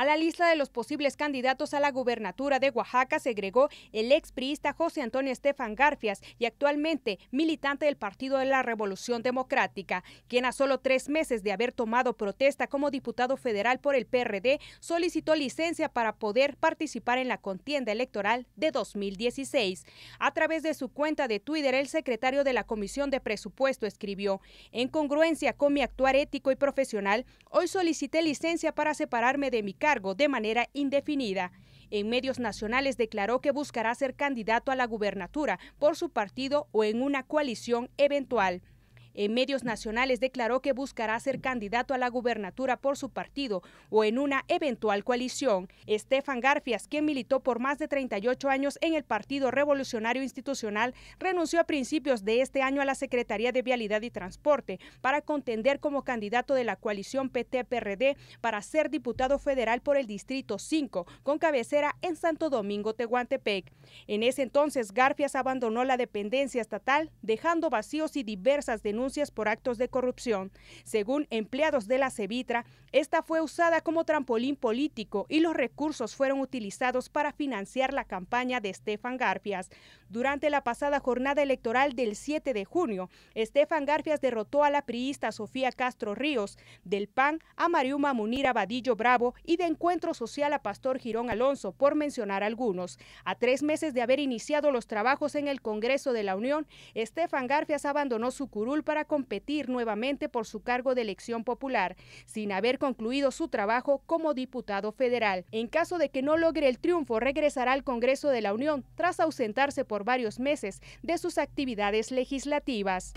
A la lista de los posibles candidatos a la gubernatura de Oaxaca se agregó el expriista José Antonio Estefan Garfias y actualmente militante del Partido de la Revolución Democrática, quien a solo tres meses de haber tomado protesta como diputado federal por el PRD solicitó licencia para poder participar en la contienda electoral de 2016. A través de su cuenta de Twitter, el secretario de la Comisión de Presupuesto escribió, en congruencia con mi actuar ético y profesional, hoy solicité licencia para separarme de mi de manera indefinida. En medios nacionales declaró que buscará ser candidato a la gubernatura por su partido o en una coalición eventual en eh, medios nacionales declaró que buscará ser candidato a la gubernatura por su partido o en una eventual coalición. Estefan Garfias, quien militó por más de 38 años en el Partido Revolucionario Institucional, renunció a principios de este año a la Secretaría de Vialidad y Transporte para contender como candidato de la coalición PT-PRD para ser diputado federal por el Distrito 5, con cabecera en Santo Domingo, Tehuantepec. En ese entonces, Garfias abandonó la dependencia estatal, dejando vacíos y diversas denuncias por actos de corrupción. Según empleados de la Cevitra, esta fue usada como trampolín político y los recursos fueron utilizados para financiar la campaña de Estefan Garfias. Durante la pasada jornada electoral del 7 de junio, Estefan Garfias derrotó a la priista Sofía Castro Ríos, del PAN a Mariuma Munira Vadillo Bravo y de Encuentro Social a Pastor Girón Alonso, por mencionar algunos. A tres meses de haber iniciado los trabajos en el Congreso de la Unión, Estefan Garfias abandonó su curul para competir nuevamente por su cargo de elección popular, sin haber concluido su trabajo como diputado federal. En caso de que no logre el triunfo, regresará al Congreso de la Unión tras ausentarse por varios meses de sus actividades legislativas.